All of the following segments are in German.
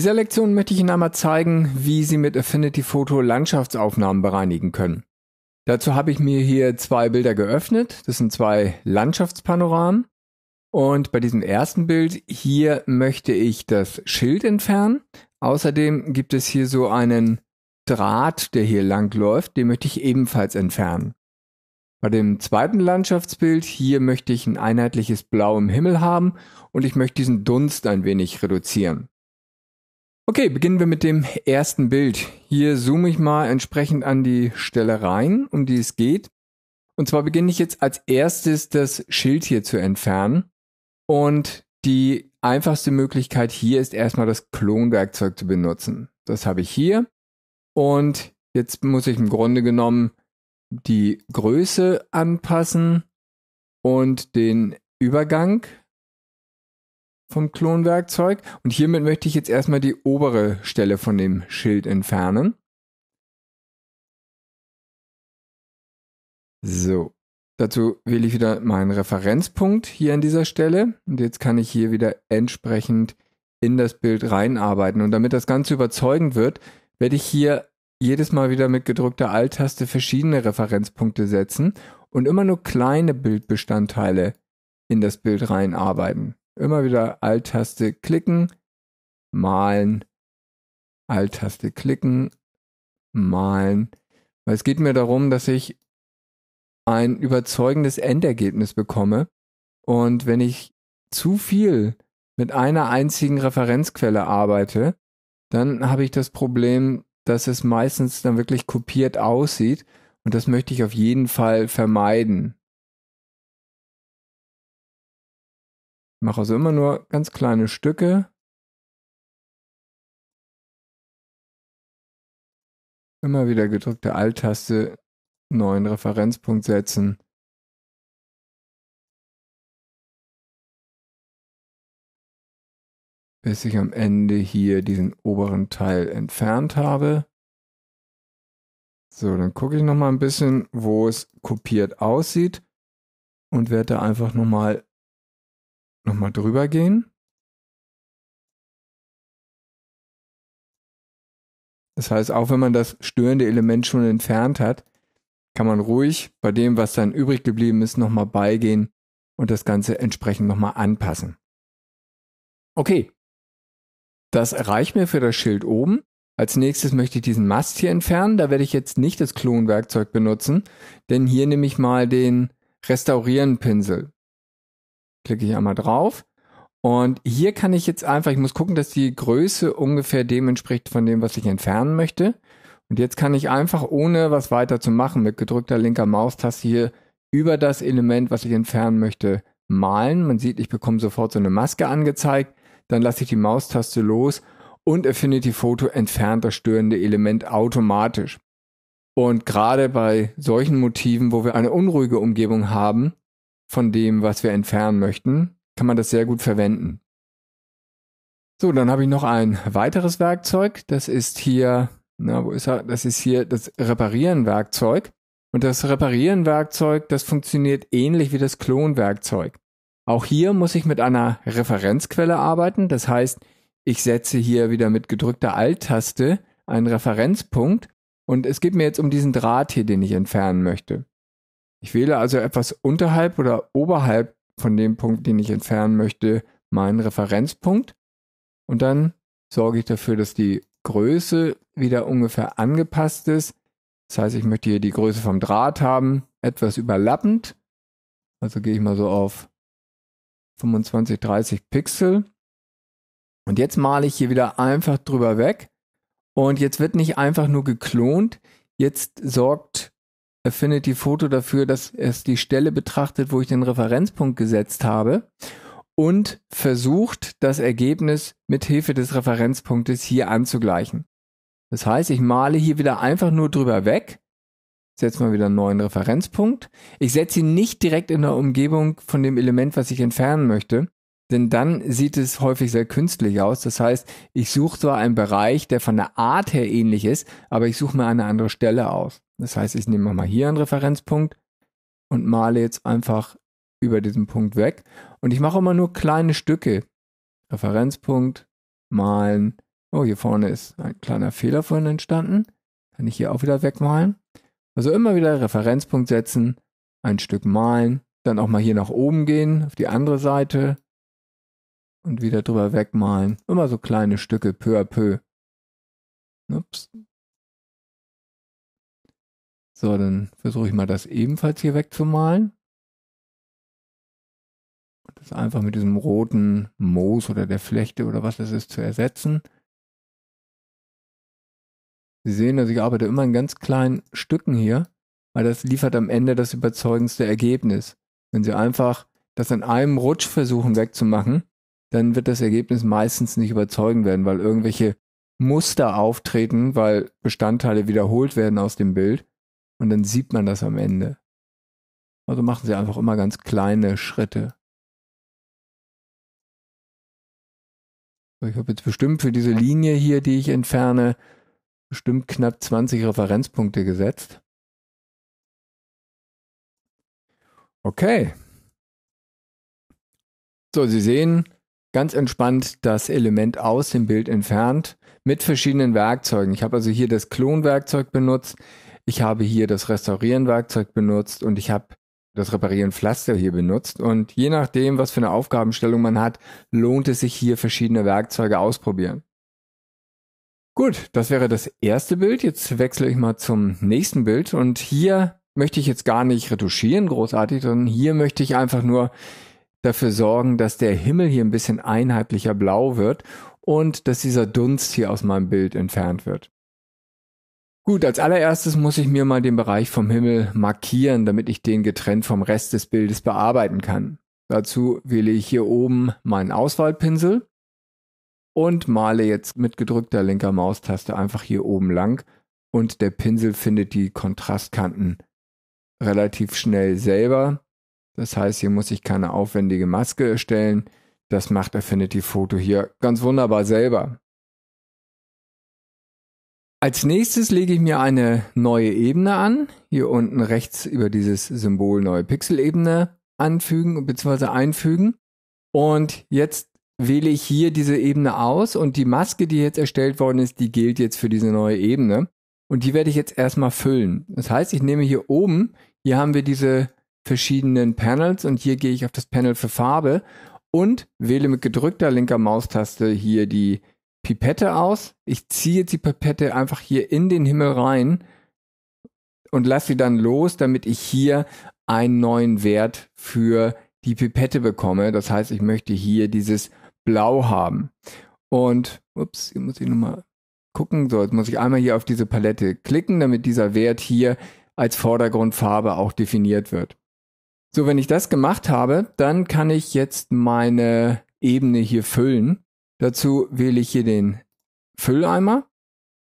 dieser Lektion möchte ich Ihnen einmal zeigen, wie Sie mit Affinity Photo Landschaftsaufnahmen bereinigen können. Dazu habe ich mir hier zwei Bilder geöffnet. Das sind zwei Landschaftspanoramen. Und bei diesem ersten Bild hier möchte ich das Schild entfernen. Außerdem gibt es hier so einen Draht, der hier lang läuft. Den möchte ich ebenfalls entfernen. Bei dem zweiten Landschaftsbild hier möchte ich ein einheitliches Blau im Himmel haben und ich möchte diesen Dunst ein wenig reduzieren. Okay, beginnen wir mit dem ersten Bild. Hier zoome ich mal entsprechend an die Stelle rein, um die es geht. Und zwar beginne ich jetzt als erstes das Schild hier zu entfernen. Und die einfachste Möglichkeit hier ist erstmal das Klonwerkzeug zu benutzen. Das habe ich hier. Und jetzt muss ich im Grunde genommen die Größe anpassen und den Übergang vom Klonwerkzeug. Und hiermit möchte ich jetzt erstmal die obere Stelle von dem Schild entfernen. So, dazu wähle ich wieder meinen Referenzpunkt hier an dieser Stelle. Und jetzt kann ich hier wieder entsprechend in das Bild reinarbeiten. Und damit das Ganze überzeugend wird, werde ich hier jedes Mal wieder mit gedrückter Alt-Taste verschiedene Referenzpunkte setzen und immer nur kleine Bildbestandteile in das Bild reinarbeiten. Immer wieder Alt-Taste klicken, malen, Alt-Taste klicken, malen. Weil es geht mir darum, dass ich ein überzeugendes Endergebnis bekomme. Und wenn ich zu viel mit einer einzigen Referenzquelle arbeite, dann habe ich das Problem, dass es meistens dann wirklich kopiert aussieht. Und das möchte ich auf jeden Fall vermeiden. Mache also immer nur ganz kleine Stücke. Immer wieder gedrückte Alt-Taste, neuen Referenzpunkt setzen. bis ich am Ende hier diesen oberen Teil entfernt habe. So, dann gucke ich nochmal ein bisschen, wo es kopiert aussieht und werde da einfach nochmal nochmal drüber gehen. Das heißt, auch wenn man das störende Element schon entfernt hat, kann man ruhig bei dem, was dann übrig geblieben ist, nochmal beigehen und das Ganze entsprechend nochmal anpassen. Okay, das reicht mir für das Schild oben. Als nächstes möchte ich diesen Mast hier entfernen. Da werde ich jetzt nicht das Klonwerkzeug benutzen, denn hier nehme ich mal den Restaurieren-Pinsel. Klicke ich einmal drauf. Und hier kann ich jetzt einfach, ich muss gucken, dass die Größe ungefähr dem entspricht von dem, was ich entfernen möchte. Und jetzt kann ich einfach, ohne was weiter zu machen, mit gedrückter linker Maustaste hier über das Element, was ich entfernen möchte, malen. Man sieht, ich bekomme sofort so eine Maske angezeigt. Dann lasse ich die Maustaste los und Affinity Photo entfernt das störende Element automatisch. Und gerade bei solchen Motiven, wo wir eine unruhige Umgebung haben, von dem, was wir entfernen möchten, kann man das sehr gut verwenden. So, dann habe ich noch ein weiteres Werkzeug. Das ist hier, na, wo ist er? Das ist hier das Reparieren-Werkzeug. Und das Reparieren-Werkzeug, das funktioniert ähnlich wie das Klon-Werkzeug. Auch hier muss ich mit einer Referenzquelle arbeiten. Das heißt, ich setze hier wieder mit gedrückter Alt-Taste einen Referenzpunkt und es geht mir jetzt um diesen Draht hier, den ich entfernen möchte. Ich wähle also etwas unterhalb oder oberhalb von dem Punkt, den ich entfernen möchte, meinen Referenzpunkt und dann sorge ich dafür, dass die Größe wieder ungefähr angepasst ist. Das heißt, ich möchte hier die Größe vom Draht haben, etwas überlappend. Also gehe ich mal so auf 25, 30 Pixel. Und jetzt male ich hier wieder einfach drüber weg. Und jetzt wird nicht einfach nur geklont. Jetzt sorgt die Foto dafür, dass es die Stelle betrachtet, wo ich den Referenzpunkt gesetzt habe und versucht, das Ergebnis mit Hilfe des Referenzpunktes hier anzugleichen. Das heißt, ich male hier wieder einfach nur drüber weg, setze mal wieder einen neuen Referenzpunkt. Ich setze ihn nicht direkt in der Umgebung von dem Element, was ich entfernen möchte, denn dann sieht es häufig sehr künstlich aus. Das heißt, ich suche zwar einen Bereich, der von der Art her ähnlich ist, aber ich suche mir eine andere Stelle aus. Das heißt, ich nehme mal hier einen Referenzpunkt und male jetzt einfach über diesen Punkt weg. Und ich mache immer nur kleine Stücke. Referenzpunkt, malen. Oh, hier vorne ist ein kleiner Fehler vorhin entstanden. Kann ich hier auch wieder wegmalen. Also immer wieder Referenzpunkt setzen, ein Stück malen, dann auch mal hier nach oben gehen, auf die andere Seite, und wieder drüber wegmalen. Immer so kleine Stücke, peu à peu. Ups. So, dann versuche ich mal das ebenfalls hier wegzumalen. Und das einfach mit diesem roten Moos oder der Flechte oder was das ist zu ersetzen. Sie sehen, dass ich arbeite immer in ganz kleinen Stücken hier, weil das liefert am Ende das überzeugendste Ergebnis. Wenn Sie einfach das in einem Rutsch versuchen wegzumachen, dann wird das Ergebnis meistens nicht überzeugend werden, weil irgendwelche Muster auftreten, weil Bestandteile wiederholt werden aus dem Bild und dann sieht man das am Ende. Also machen Sie einfach immer ganz kleine Schritte. Ich habe jetzt bestimmt für diese Linie hier, die ich entferne, bestimmt knapp 20 Referenzpunkte gesetzt. Okay. So, Sie sehen, ganz entspannt das Element aus dem Bild entfernt mit verschiedenen Werkzeugen. Ich habe also hier das Klonwerkzeug benutzt, ich habe hier das Restaurieren-Werkzeug benutzt und ich habe das Reparieren Pflaster hier benutzt. Und je nachdem, was für eine Aufgabenstellung man hat, lohnt es sich hier verschiedene Werkzeuge ausprobieren. Gut, das wäre das erste Bild. Jetzt wechsle ich mal zum nächsten Bild. Und hier möchte ich jetzt gar nicht retuschieren, großartig, sondern hier möchte ich einfach nur dafür sorgen, dass der Himmel hier ein bisschen einheitlicher blau wird und dass dieser Dunst hier aus meinem Bild entfernt wird. Gut, als allererstes muss ich mir mal den Bereich vom Himmel markieren, damit ich den getrennt vom Rest des Bildes bearbeiten kann. Dazu wähle ich hier oben meinen Auswahlpinsel und male jetzt mit gedrückter linker Maustaste einfach hier oben lang und der Pinsel findet die Kontrastkanten relativ schnell selber. Das heißt, hier muss ich keine aufwendige Maske erstellen. Das macht Affinity Photo hier ganz wunderbar selber. Als nächstes lege ich mir eine neue Ebene an. Hier unten rechts über dieses Symbol neue Pixelebene anfügen bzw. einfügen. Und jetzt wähle ich hier diese Ebene aus und die Maske, die jetzt erstellt worden ist, die gilt jetzt für diese neue Ebene. Und die werde ich jetzt erstmal füllen. Das heißt, ich nehme hier oben, hier haben wir diese verschiedenen Panels und hier gehe ich auf das Panel für Farbe und wähle mit gedrückter linker Maustaste hier die Pipette aus. Ich ziehe jetzt die Pipette einfach hier in den Himmel rein und lasse sie dann los, damit ich hier einen neuen Wert für die Pipette bekomme. Das heißt, ich möchte hier dieses Blau haben. Und, ups, hier muss ich nochmal gucken. So, jetzt muss ich einmal hier auf diese Palette klicken, damit dieser Wert hier als Vordergrundfarbe auch definiert wird. So, wenn ich das gemacht habe, dann kann ich jetzt meine Ebene hier füllen. Dazu wähle ich hier den Fülleimer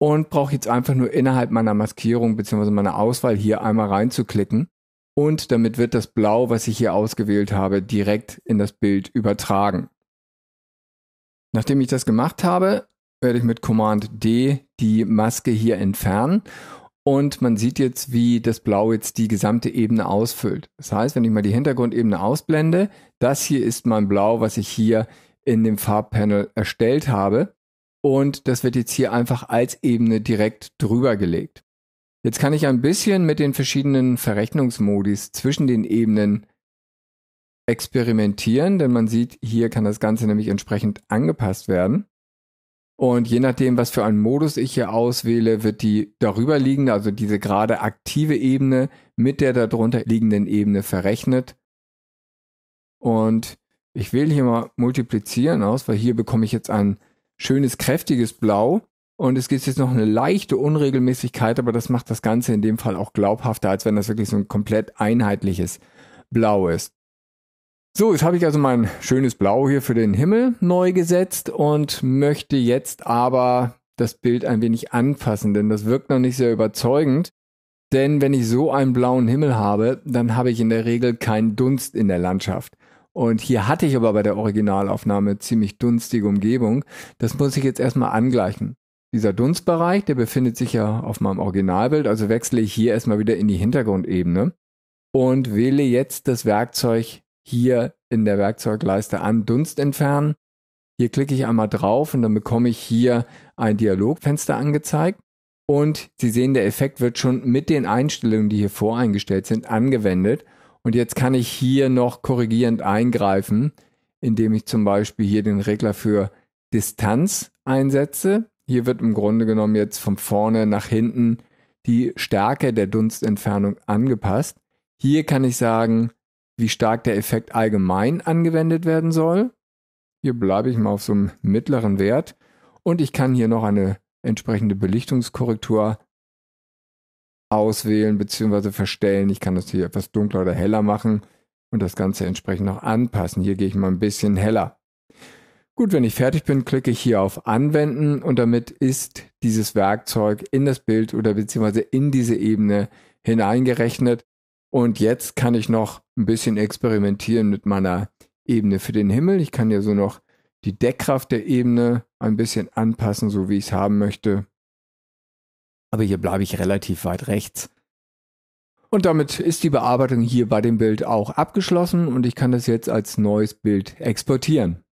und brauche jetzt einfach nur innerhalb meiner Maskierung bzw. meiner Auswahl hier einmal reinzuklicken. Und damit wird das Blau, was ich hier ausgewählt habe, direkt in das Bild übertragen. Nachdem ich das gemacht habe, werde ich mit Command D die Maske hier entfernen und man sieht jetzt, wie das Blau jetzt die gesamte Ebene ausfüllt. Das heißt, wenn ich mal die Hintergrundebene ausblende, das hier ist mein Blau, was ich hier in dem Farbpanel erstellt habe. Und das wird jetzt hier einfach als Ebene direkt drüber gelegt. Jetzt kann ich ein bisschen mit den verschiedenen Verrechnungsmodis zwischen den Ebenen experimentieren, denn man sieht, hier kann das Ganze nämlich entsprechend angepasst werden. Und je nachdem, was für einen Modus ich hier auswähle, wird die darüber liegende, also diese gerade aktive Ebene mit der darunter liegenden Ebene verrechnet. Und ich wähle hier mal multiplizieren aus, weil hier bekomme ich jetzt ein schönes, kräftiges Blau. Und es gibt jetzt noch eine leichte Unregelmäßigkeit, aber das macht das Ganze in dem Fall auch glaubhafter, als wenn das wirklich so ein komplett einheitliches Blau ist. So, jetzt habe ich also mein schönes Blau hier für den Himmel neu gesetzt und möchte jetzt aber das Bild ein wenig anpassen, denn das wirkt noch nicht sehr überzeugend. Denn wenn ich so einen blauen Himmel habe, dann habe ich in der Regel keinen Dunst in der Landschaft. Und hier hatte ich aber bei der Originalaufnahme ziemlich dunstige Umgebung. Das muss ich jetzt erstmal angleichen. Dieser Dunstbereich, der befindet sich ja auf meinem Originalbild, also wechsle ich hier erstmal wieder in die Hintergrundebene und wähle jetzt das Werkzeug hier in der Werkzeugleiste an Dunst entfernen. Hier klicke ich einmal drauf und dann bekomme ich hier ein Dialogfenster angezeigt. Und Sie sehen, der Effekt wird schon mit den Einstellungen, die hier voreingestellt sind, angewendet. Und jetzt kann ich hier noch korrigierend eingreifen, indem ich zum Beispiel hier den Regler für Distanz einsetze. Hier wird im Grunde genommen jetzt von vorne nach hinten die Stärke der Dunstentfernung angepasst. Hier kann ich sagen, wie stark der Effekt allgemein angewendet werden soll. Hier bleibe ich mal auf so einem mittleren Wert und ich kann hier noch eine entsprechende Belichtungskorrektur auswählen bzw. verstellen. Ich kann das hier etwas dunkler oder heller machen und das Ganze entsprechend noch anpassen. Hier gehe ich mal ein bisschen heller. Gut, wenn ich fertig bin, klicke ich hier auf Anwenden und damit ist dieses Werkzeug in das Bild oder beziehungsweise in diese Ebene hineingerechnet und jetzt kann ich noch ein bisschen experimentieren mit meiner Ebene für den Himmel. Ich kann ja so noch die Deckkraft der Ebene ein bisschen anpassen, so wie ich es haben möchte. Aber hier bleibe ich relativ weit rechts. Und damit ist die Bearbeitung hier bei dem Bild auch abgeschlossen und ich kann das jetzt als neues Bild exportieren.